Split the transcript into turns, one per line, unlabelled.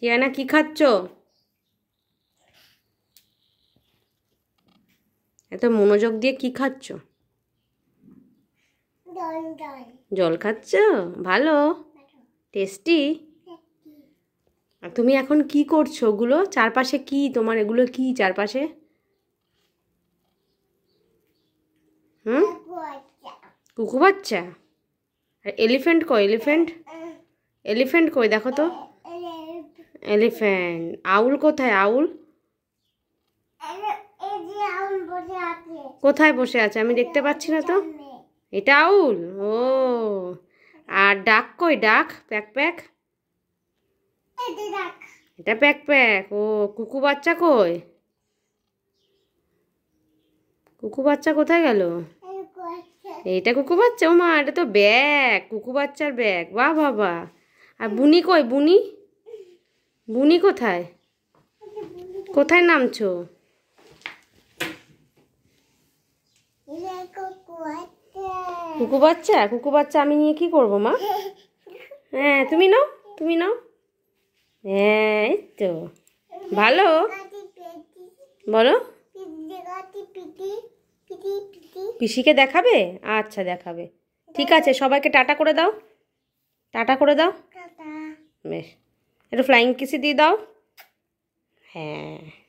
Tiana কি খাচ্ছ এত মনোযোগ দিয়ে কি খাচ্ছ জল খাচ্ছ ভালো টেস্টি তুমি এখন কি করছো ওগুলো চারপাশে কি তোমার এগুলো কি চারপাশে হুম কুকু বাচ্চা এলিফেন্ট এলিফ্যান্ট কয় এলিফ্যান্ট এলিফ্যান্ট কই দেখো তো এলিফ্যান্ট আউল কোথায় আউল কোথায় বসে আছে আমি দেখতে পাচ্ছি না তো এটা আউল ও আর ডাক কই ডাক প্যাক প্যাক এটা প্যাক প্যাক ও কুকু বাচ্চা কই কুকু বাচ্চা কোথায় গেল এটা কুকু বাচ্চা ও মা এটা তো ব্যাগ কুকু বাচ্চার ব্যাগ বা বাবা আর বুনি কই বুনি বুনি কোথায় কোথায় নামছো কুকু বাচ্চা কুকু বাচ্চা আমি নিয়ে কি করব মা হ্যাঁ তুমি নাও তুমি নাও হ্যাঁ তো ভালো বলো পিসিকে দেখাবে আচ্ছা দেখাবে ঠিক আছে সবাইকে টাটা করে দাও টাটা করে দাও বেশ फ्लाइंग किसी दाओ है